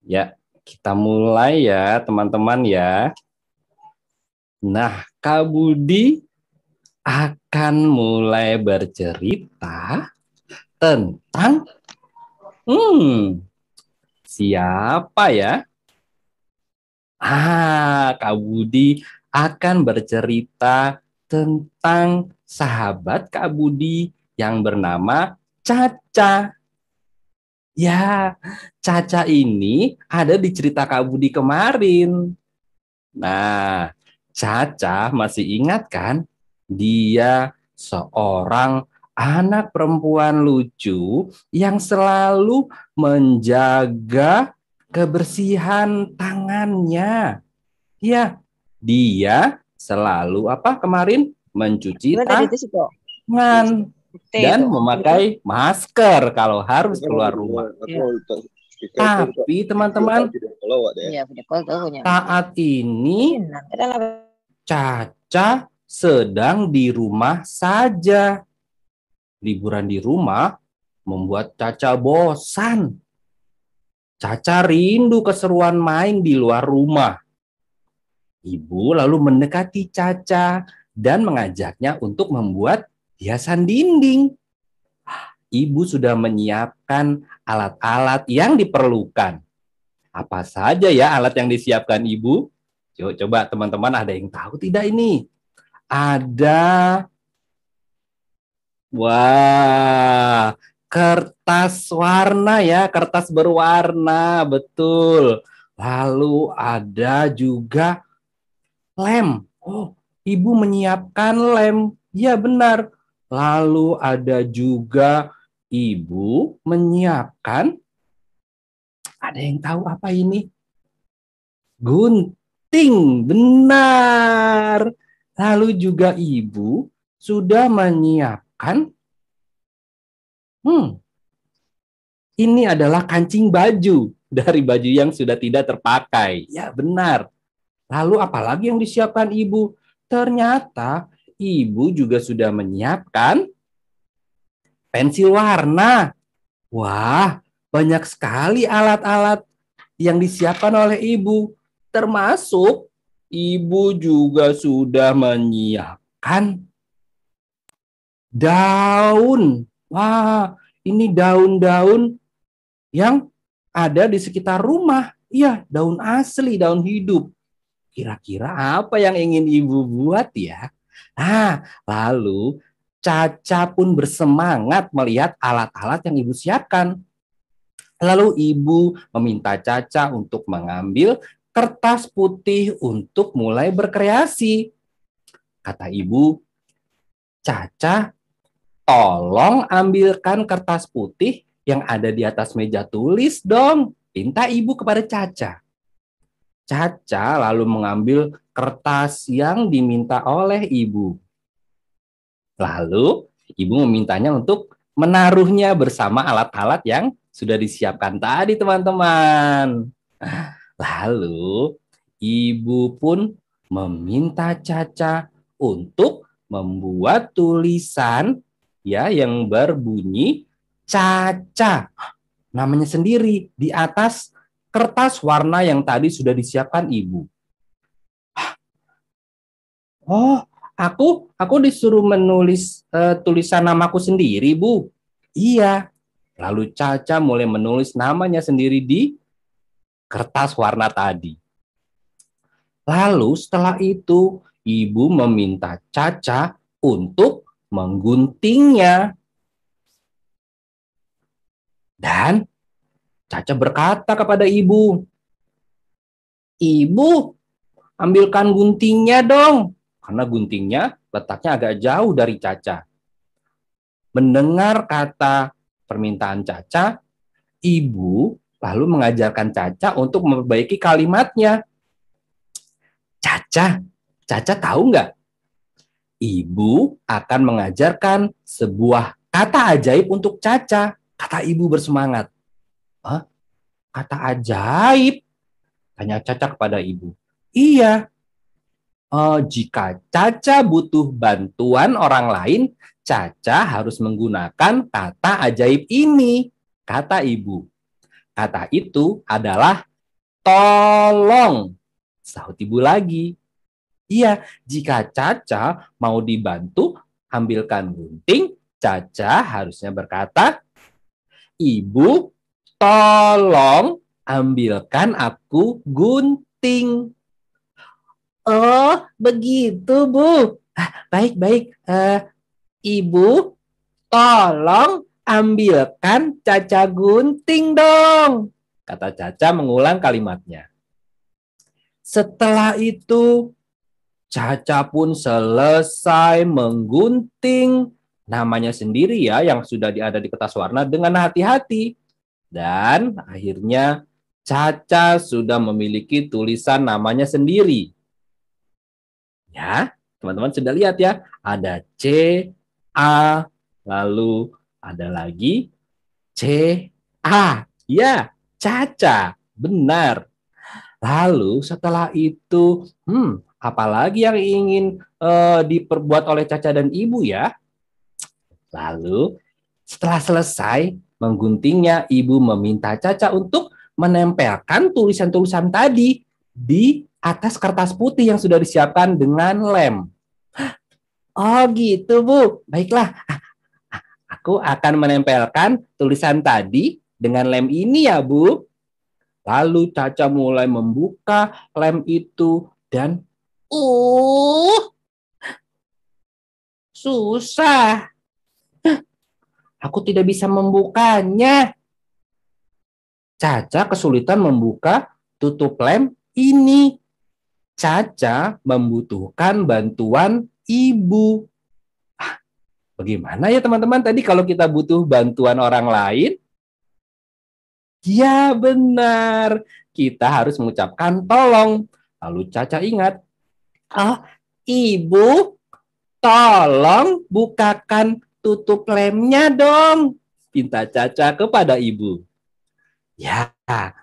Ya, kita mulai ya teman-teman ya. Nah, Kak Budi akan mulai bercerita tentang hmm, siapa ya? Ah, Kak Budi akan bercerita tentang sahabat Kak Budi yang bernama Caca. Ya, Caca ini ada di cerita Kak Budi kemarin. Nah, Caca masih ingat kan? Dia seorang anak perempuan lucu yang selalu menjaga kebersihan tangannya. Ya, dia selalu apa kemarin? Mencuci tangan dan memakai iya. masker kalau harus iya, keluar rumah. Iya. Tapi teman-teman saat ini Caca sedang di rumah saja. Liburan di rumah membuat Caca bosan. Caca rindu keseruan main di luar rumah. Ibu lalu mendekati Caca dan mengajaknya untuk membuat hiasan dinding. Ibu sudah menyiapkan alat-alat yang diperlukan. Apa saja ya alat yang disiapkan ibu? Yuk coba teman-teman ada yang tahu tidak ini? Ada Wah, kertas warna ya, kertas berwarna, betul. Lalu ada juga lem. Oh, ibu menyiapkan lem. Ya benar, Lalu ada juga ibu menyiapkan ada yang tahu apa ini? Gunting, benar. Lalu juga ibu sudah menyiapkan Hmm. Ini adalah kancing baju dari baju yang sudah tidak terpakai. Ya, benar. Lalu apalagi yang disiapkan ibu? Ternyata ibu juga sudah menyiapkan pensil warna. Wah, banyak sekali alat-alat yang disiapkan oleh ibu. Termasuk ibu juga sudah menyiapkan daun. Wah, ini daun-daun yang ada di sekitar rumah. Iya, daun asli, daun hidup. Kira-kira apa yang ingin ibu buat ya? Nah, lalu Caca pun bersemangat melihat alat-alat yang ibu siapkan. Lalu ibu meminta Caca untuk mengambil kertas putih untuk mulai berkreasi. Kata ibu, Caca, tolong ambilkan kertas putih yang ada di atas meja tulis dong. Pinta ibu kepada Caca. Caca lalu mengambil kertas yang diminta oleh ibu. Lalu ibu memintanya untuk menaruhnya bersama alat-alat yang sudah disiapkan tadi teman-teman. Lalu ibu pun meminta Caca untuk membuat tulisan ya yang berbunyi Caca namanya sendiri di atas kertas warna yang tadi sudah disiapkan ibu. Oh, aku aku disuruh menulis uh, tulisan namaku sendiri, Bu. Iya. Lalu Caca mulai menulis namanya sendiri di kertas warna tadi. Lalu setelah itu, ibu meminta Caca untuk mengguntingnya. Dan Caca berkata kepada ibu, Ibu, ambilkan guntingnya dong. Karena guntingnya letaknya agak jauh dari Caca. Mendengar kata permintaan Caca, ibu lalu mengajarkan Caca untuk memperbaiki kalimatnya. Caca, Caca tahu nggak? Ibu akan mengajarkan sebuah kata ajaib untuk Caca. Kata ibu bersemangat. Kata ajaib. Tanya Caca kepada ibu. Iya. Oh, jika Caca butuh bantuan orang lain, Caca harus menggunakan kata ajaib ini. Kata ibu. Kata itu adalah tolong. Sahut ibu lagi. Iya, jika Caca mau dibantu, ambilkan gunting, Caca harusnya berkata, Ibu, tolong ambilkan aku gunting. Oh, begitu, Bu. Ah, baik, baik. Uh, Ibu, tolong ambilkan Caca gunting dong, kata Caca mengulang kalimatnya. Setelah itu, Caca pun selesai menggunting namanya sendiri ya yang sudah ada di kertas warna dengan hati-hati dan akhirnya Caca sudah memiliki tulisan namanya sendiri. Ya, teman-teman sudah lihat ya, ada C, A, lalu ada lagi C, A. Ya, Caca, benar. Lalu setelah itu, hmm, apalagi yang ingin uh, diperbuat oleh Caca dan Ibu ya? Lalu setelah selesai, Mengguntingnya, ibu meminta Caca untuk menempelkan tulisan-tulisan tadi di atas kertas putih yang sudah disiapkan dengan lem. Oh gitu, Bu. Baiklah. Aku akan menempelkan tulisan tadi dengan lem ini ya, Bu. Lalu Caca mulai membuka lem itu dan uh susah. Aku tidak bisa membukanya. Caca kesulitan membuka tutup lem ini. Caca membutuhkan bantuan ibu. Ah, bagaimana ya teman-teman tadi kalau kita butuh bantuan orang lain? Ya benar, kita harus mengucapkan tolong. Lalu Caca ingat, ah ibu tolong bukakan tutup lemnya dong, pinta Caca kepada ibu. Ya,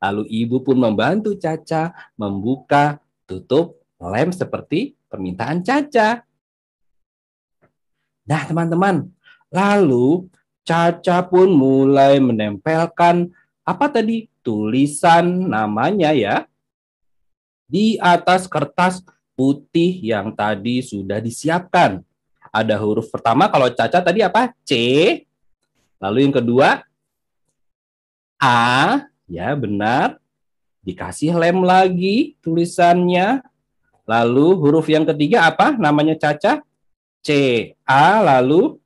lalu ibu pun membantu Caca membuka tutup lem seperti permintaan Caca. Nah, teman-teman, lalu Caca pun mulai menempelkan apa tadi? tulisan namanya ya di atas kertas putih yang tadi sudah disiapkan ada huruf pertama kalau Caca tadi apa? C. Lalu yang kedua A, ya benar. Dikasih lem lagi tulisannya. Lalu huruf yang ketiga apa? Namanya Caca. C, A, lalu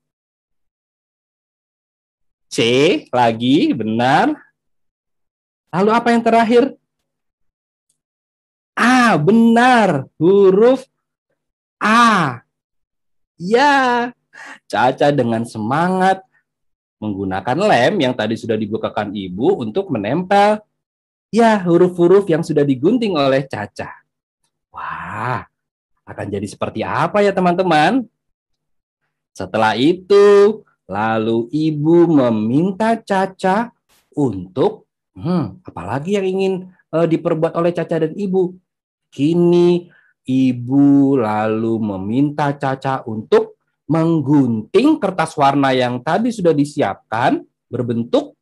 C lagi, benar. Lalu apa yang terakhir? A, benar. Huruf A. Ya, Caca dengan semangat menggunakan lem yang tadi sudah dibukakan ibu untuk menempel ya huruf-huruf yang sudah digunting oleh Caca. Wah, akan jadi seperti apa ya teman-teman? Setelah itu, lalu ibu meminta Caca untuk hmm, apalagi yang ingin uh, diperbuat oleh Caca dan ibu. Kini Ibu lalu meminta Caca untuk menggunting kertas warna yang tadi sudah disiapkan berbentuk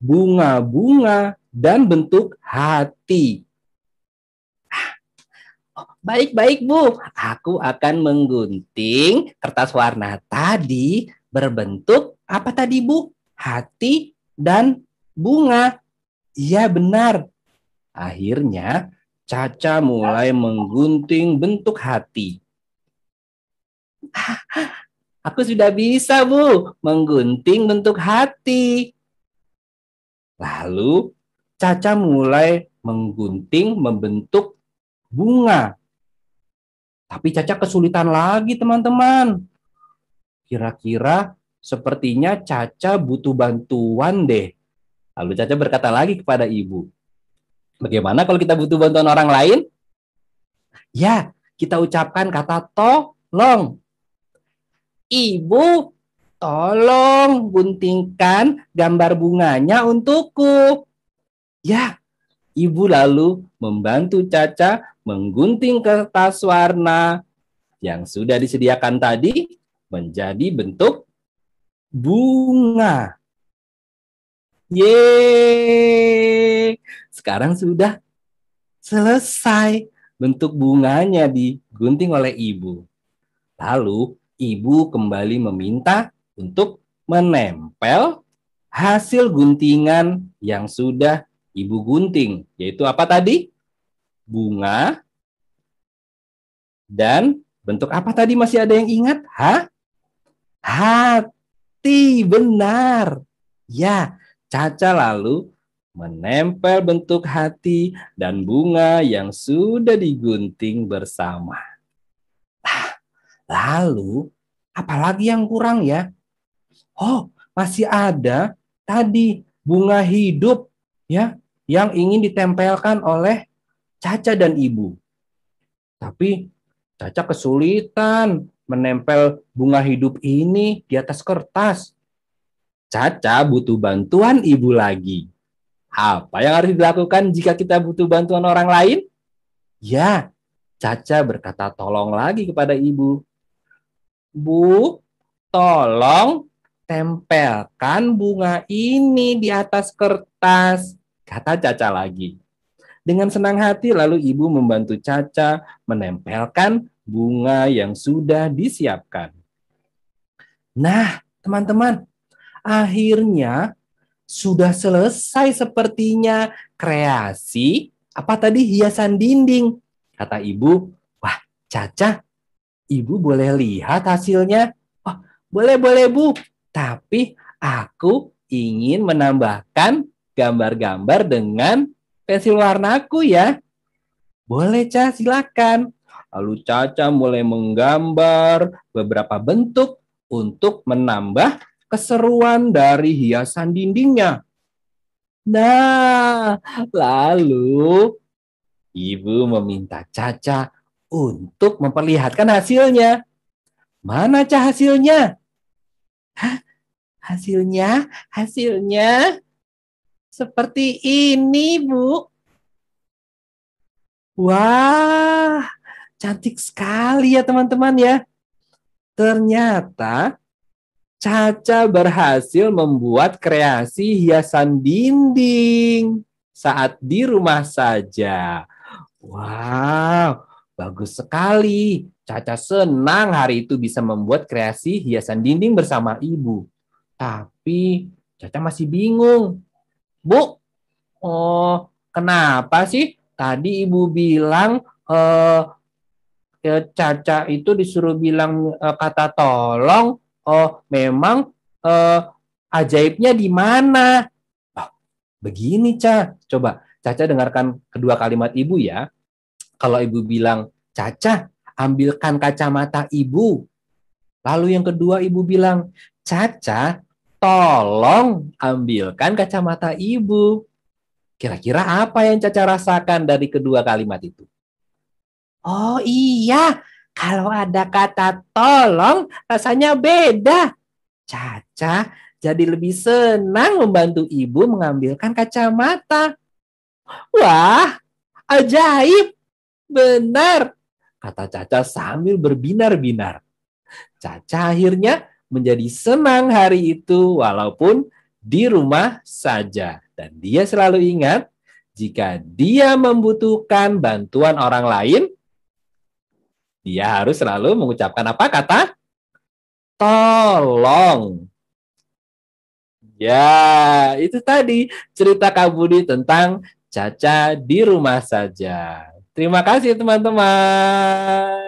bunga-bunga dan bentuk hati. Oh, baik-baik, Bu. Aku akan menggunting kertas warna tadi berbentuk apa tadi, Bu? Hati dan bunga. Iya, benar. Akhirnya, Caca mulai menggunting bentuk hati. Aku sudah bisa, Bu, menggunting bentuk hati. Lalu Caca mulai menggunting membentuk bunga. Tapi Caca kesulitan lagi, teman-teman. Kira-kira sepertinya Caca butuh bantuan deh. Lalu Caca berkata lagi kepada ibu, Bagaimana kalau kita butuh bantuan orang lain? Ya, kita ucapkan kata tolong. Ibu, tolong guntingkan gambar bunganya untukku. Ya, ibu lalu membantu Caca menggunting kertas warna yang sudah disediakan tadi menjadi bentuk bunga. Yeay! Sekarang sudah selesai bentuk bunganya digunting oleh ibu. Lalu ibu kembali meminta untuk menempel hasil guntingan yang sudah ibu gunting, yaitu apa tadi? Bunga dan bentuk apa tadi masih ada yang ingat? Ha? Hati benar. Ya, Caca lalu menempel bentuk hati dan bunga yang sudah digunting bersama. Nah, lalu, apalagi yang kurang ya? Oh, masih ada tadi bunga hidup ya yang ingin ditempelkan oleh Caca dan Ibu. Tapi Caca kesulitan menempel bunga hidup ini di atas kertas. Caca butuh bantuan ibu lagi. Apa yang harus dilakukan jika kita butuh bantuan orang lain? Ya, Caca berkata tolong lagi kepada ibu. Bu, tolong tempelkan bunga ini di atas kertas, kata Caca lagi. Dengan senang hati lalu ibu membantu Caca menempelkan bunga yang sudah disiapkan. Nah, teman-teman, akhirnya sudah selesai sepertinya kreasi apa tadi hiasan dinding. Kata ibu, wah Caca, ibu boleh lihat hasilnya? Oh, boleh, boleh bu. Tapi aku ingin menambahkan gambar-gambar dengan pensil warnaku ya. Boleh Caca silakan. Lalu Caca mulai menggambar beberapa bentuk untuk menambah keseruan dari hiasan dindingnya. Nah, lalu ibu meminta Caca untuk memperlihatkan hasilnya. Mana Caca hasilnya? Hah? Hasilnya, hasilnya seperti ini, Bu. Wah, cantik sekali ya teman-teman ya. Ternyata Caca berhasil membuat kreasi hiasan dinding saat di rumah saja. Wow, bagus sekali. Caca senang hari itu bisa membuat kreasi hiasan dinding bersama ibu. Tapi Caca masih bingung. Bu, oh, kenapa sih tadi ibu bilang eh, Caca itu disuruh bilang eh, kata tolong Oh, memang uh, ajaibnya di mana? Oh, begini, Ca. Coba Caca dengarkan kedua kalimat ibu ya. Kalau ibu bilang, Caca, ambilkan kacamata ibu. Lalu yang kedua ibu bilang, Caca, tolong ambilkan kacamata ibu. Kira-kira apa yang Caca rasakan dari kedua kalimat itu? Oh iya, kalau ada kata tolong, rasanya beda. Caca jadi lebih senang membantu ibu mengambilkan kacamata. Wah, ajaib. Benar, kata Caca sambil berbinar-binar. Caca akhirnya menjadi senang hari itu walaupun di rumah saja. Dan dia selalu ingat, jika dia membutuhkan bantuan orang lain, dia harus selalu mengucapkan apa kata? Tolong. Ya, itu tadi cerita Kak Budi tentang Caca di rumah saja. Terima kasih teman-teman.